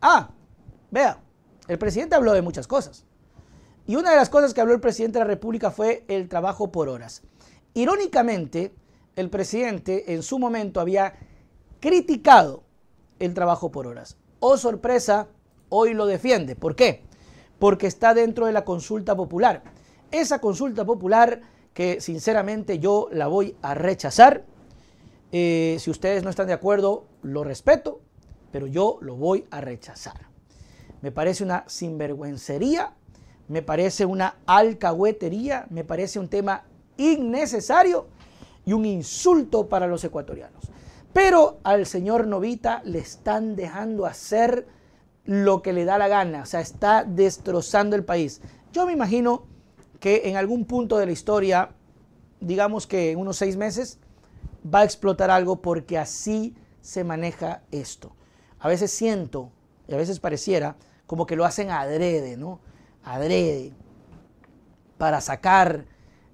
Ah, vea, el presidente habló de muchas cosas. Y una de las cosas que habló el presidente de la República fue el trabajo por horas. Irónicamente, el presidente en su momento había criticado el trabajo por horas. Oh sorpresa, hoy lo defiende. ¿Por qué? Porque está dentro de la consulta popular. Esa consulta popular que sinceramente yo la voy a rechazar. Eh, si ustedes no están de acuerdo, lo respeto, pero yo lo voy a rechazar. Me parece una sinvergüencería, me parece una alcahuetería, me parece un tema innecesario y un insulto para los ecuatorianos. Pero al señor Novita le están dejando hacer lo que le da la gana, o sea, está destrozando el país. Yo me imagino que en algún punto de la historia, digamos que en unos seis meses, va a explotar algo porque así se maneja esto a veces siento y a veces pareciera como que lo hacen adrede, ¿no? Adrede, para sacar,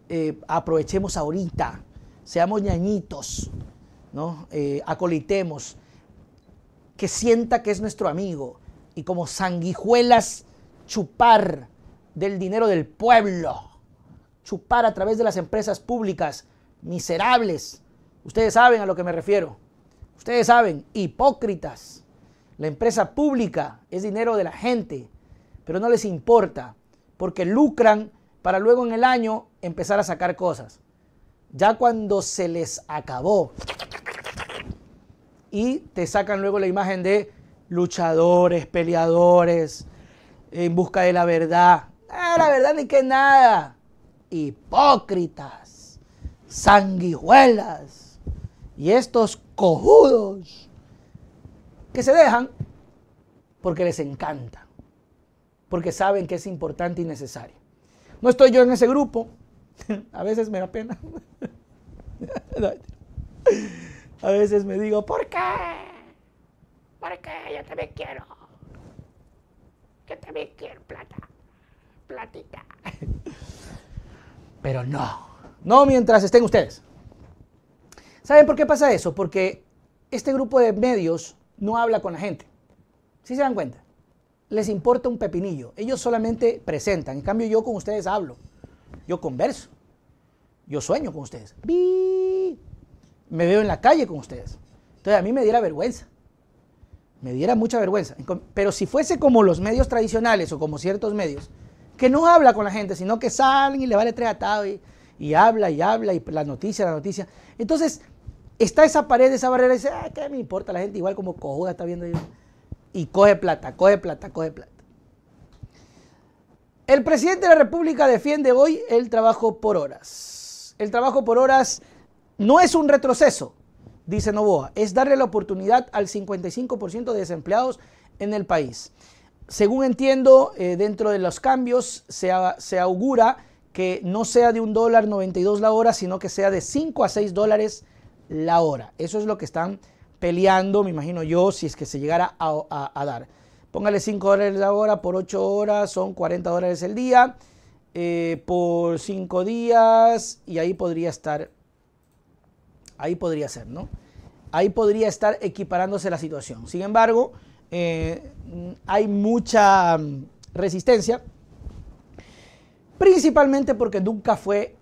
eh, aprovechemos ahorita, seamos ñañitos, ¿no? Eh, acolitemos, que sienta que es nuestro amigo y como sanguijuelas chupar del dinero del pueblo, chupar a través de las empresas públicas, miserables. Ustedes saben a lo que me refiero. Ustedes saben, hipócritas. La empresa pública es dinero de la gente, pero no les importa, porque lucran para luego en el año empezar a sacar cosas. Ya cuando se les acabó y te sacan luego la imagen de luchadores, peleadores, en busca de la verdad. Ah, la verdad ni que nada. Hipócritas, sanguijuelas y estos cojudos que se dejan porque les encanta, porque saben que es importante y necesario. No estoy yo en ese grupo, a veces me da pena. A veces me digo, ¿por qué? ¿Por qué? Yo también quiero. Yo también quiero plata. Platita. Pero no. No mientras estén ustedes. ¿Saben por qué pasa eso? Porque este grupo de medios no habla con la gente. ¿Sí se dan cuenta? Les importa un pepinillo. Ellos solamente presentan. En cambio, yo con ustedes hablo. Yo converso. Yo sueño con ustedes. Me veo en la calle con ustedes. Entonces a mí me diera vergüenza. Me diera mucha vergüenza. Pero si fuese como los medios tradicionales o como ciertos medios, que no habla con la gente, sino que salen y le vale tres atados y, y habla y habla y la noticia, la noticia. Entonces, está esa pared, esa barrera, y dice, ah, ¿qué me importa? La gente igual como cojuda está viendo ahí. Y coge plata, coge plata, coge plata. El presidente de la República defiende hoy el trabajo por horas. El trabajo por horas no es un retroceso, dice Novoa, es darle la oportunidad al 55% de desempleados en el país. Según entiendo, eh, dentro de los cambios se, se augura que no sea de un dólar 92 la hora, sino que sea de 5 a 6 dólares la hora. Eso es lo que están peleando, me imagino yo, si es que se llegara a, dar. Póngale 5 dólares la hora por 8 horas, son 40 dólares el día, eh, por 5 días, y ahí podría estar, ahí podría ser, ¿no? Ahí podría estar equiparándose la situación. Sin embargo, eh, hay mucha mm, resistencia, principalmente porque nunca fue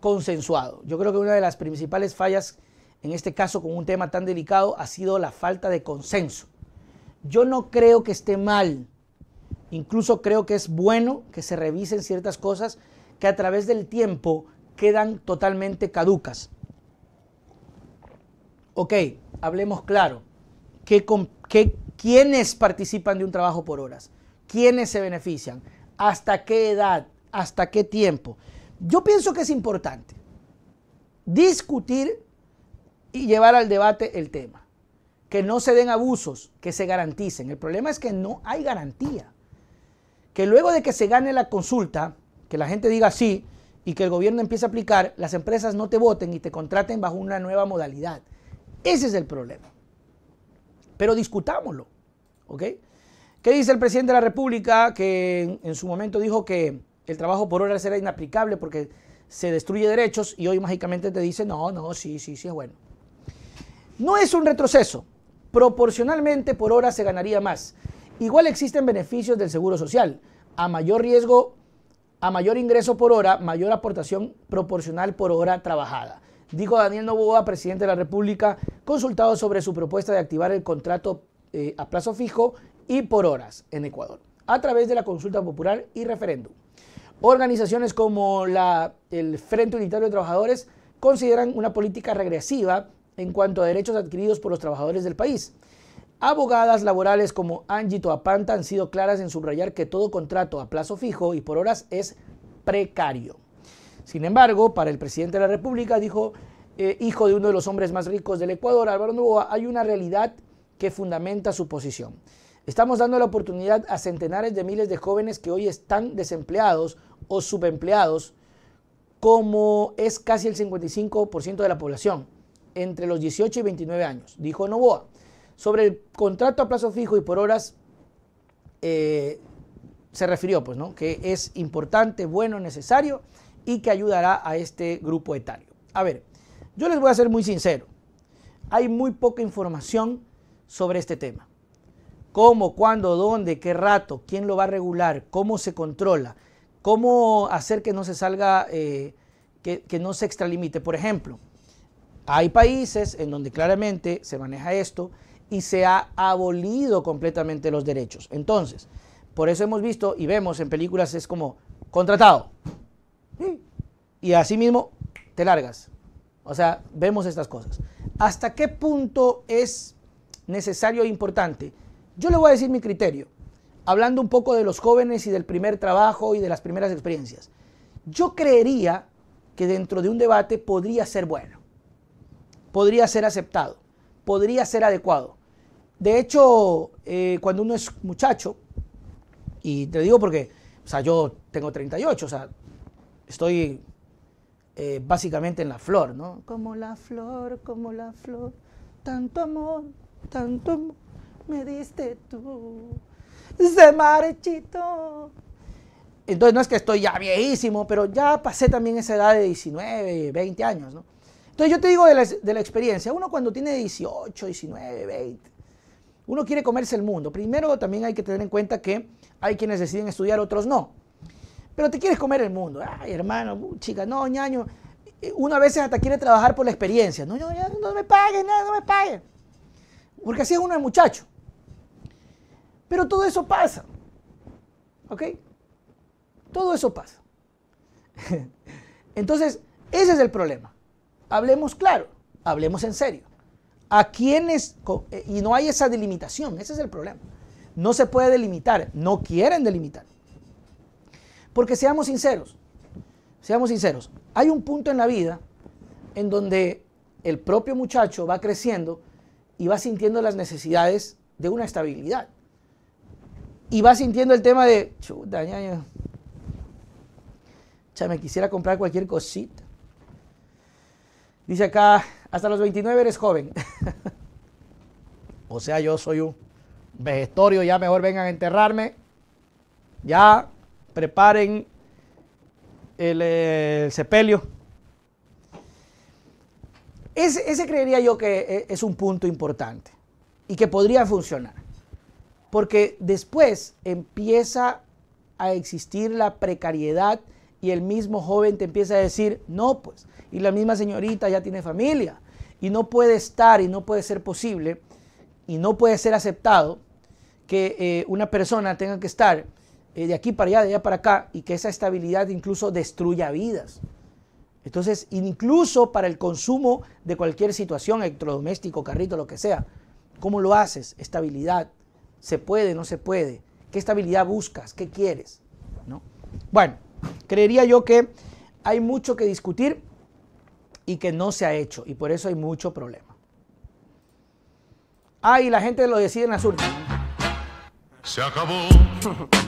consensuado. Yo creo que una de las principales fallas en este caso con un tema tan delicado, ha sido la falta de consenso. Yo no creo que esté mal, incluso creo que es bueno que se revisen ciertas cosas que a través del tiempo quedan totalmente caducas. Ok, hablemos claro. ¿Qué, quiénes participan de un trabajo por horas? ¿Quiénes se benefician? ¿Hasta qué edad? ¿Hasta qué tiempo? Yo pienso que es importante discutir y llevar al debate el tema. Que no se den abusos, que se garanticen. El problema es que no hay garantía. Que luego de que se gane la consulta, que la gente diga sí y que el gobierno empiece a aplicar, las empresas no te voten y te contraten bajo una nueva modalidad. Ese es el problema. Pero discutámoslo. ¿Ok? ¿Qué dice el presidente de la República que en su momento dijo que el trabajo por horas era inaplicable porque se destruye derechos y hoy mágicamente te dice, no, no, sí, sí, sí, es bueno. No es un retroceso. Proporcionalmente por hora se ganaría más. Igual existen beneficios del seguro social. A mayor riesgo, a mayor ingreso por hora, mayor aportación proporcional por hora trabajada. Dijo Daniel Novoa, presidente de la República, consultado sobre su propuesta de activar el contrato eh, a plazo fijo y por horas en Ecuador, a través de la consulta popular y referéndum. Organizaciones como la, el Frente Unitario de Trabajadores consideran una política regresiva en cuanto a derechos adquiridos por los trabajadores del país. Abogadas laborales como Angie Toapanta han sido claras en subrayar que todo contrato a plazo fijo y por horas es precario. Sin embargo, para el presidente de la República, dijo, eh, hijo de uno de los hombres más ricos del Ecuador, Álvaro Novoa, hay una realidad que fundamenta su posición. Estamos dando la oportunidad a centenares de miles de jóvenes que hoy están desempleados o subempleados, como es casi el 55% de la población entre los 18 y 29 años, dijo Novoa. Sobre el contrato a plazo fijo y por horas, eh, se refirió, pues, ¿no? Que es importante, bueno, necesario y que ayudará a este grupo etario. A ver, yo les voy a ser muy sincero. Hay muy poca información sobre este tema. Cómo, cuándo, dónde, qué rato, quién lo va a regular, cómo se controla, cómo hacer que no se salga, eh, que, que no se extralimite. Por ejemplo, hay países en donde claramente se maneja esto y se ha abolido completamente los derechos. Entonces, por eso hemos visto y vemos en películas es como contratado. Y así mismo te largas. O sea, vemos estas cosas. ¿Hasta qué punto es necesario e importante? Yo le voy a decir mi criterio, hablando un poco de los jóvenes y del primer trabajo y de las primeras experiencias. Yo creería que dentro de un debate podría ser bueno podría ser aceptado, podría ser adecuado. De hecho, eh, cuando uno es muchacho, y te digo porque, o sea, yo tengo 38, o sea, estoy eh, básicamente en la flor, ¿no? Como la flor, como la flor, tanto amor, tanto amor me diste tú, se marchito. Entonces no es que estoy ya viejísimo, pero ya pasé también esa edad de 19, 20 años, ¿no? Entonces yo te digo de la, experiencia, uno cuando tiene 18, 19, 20, uno quiere comerse el mundo. Primero también hay que tener en cuenta que hay quienes deciden estudiar, otros no. Pero te quieres comer el mundo. Ay, hermano, chica, no, ñaño. Eh, uno a veces hasta quiere trabajar por la experiencia. No, no, no me paguen, no, no me paguen. Porque así es uno de muchacho. Pero todo eso pasa. ¿Ok? Todo eso pasa. Entonces, ese es el problema hablemos claro, hablemos en serio. ¿A quienes eh, Y no hay esa delimitación, ese es el problema. No se puede delimitar, no quieren delimitar. Porque seamos sinceros, seamos sinceros, hay un punto en la vida en donde el propio muchacho va creciendo y va sintiendo las necesidades de una estabilidad. Y va sintiendo el tema de, chuta, me quisiera comprar cualquier cosita. Dice acá, hasta los 29 eres joven. o sea, yo soy un vegetorio, ya mejor vengan a enterrarme. Ya preparen el, eh, sepelio. ese, creería yo que eh, es un punto importante y que podría funcionar. Porque después empieza a existir la precariedad y el mismo joven te empieza a decir, no, pues, y la misma señorita ya tiene familia, y no puede estar y no puede ser posible, y no puede ser aceptado que eh, una persona tenga que estar eh, de aquí para allá, de allá para acá, y que esa estabilidad incluso destruya vidas. Entonces, incluso para el consumo de cualquier situación, electrodoméstico, carrito, lo que sea, ¿cómo lo haces? Estabilidad. ¿Se puede? ¿No se puede? ¿Qué estabilidad buscas? ¿Qué quieres? ¿No? Bueno, creería yo que hay mucho que discutir y que no se ha hecho, y por eso hay mucho problema. Ah, la gente lo decide en la sur Se acabó.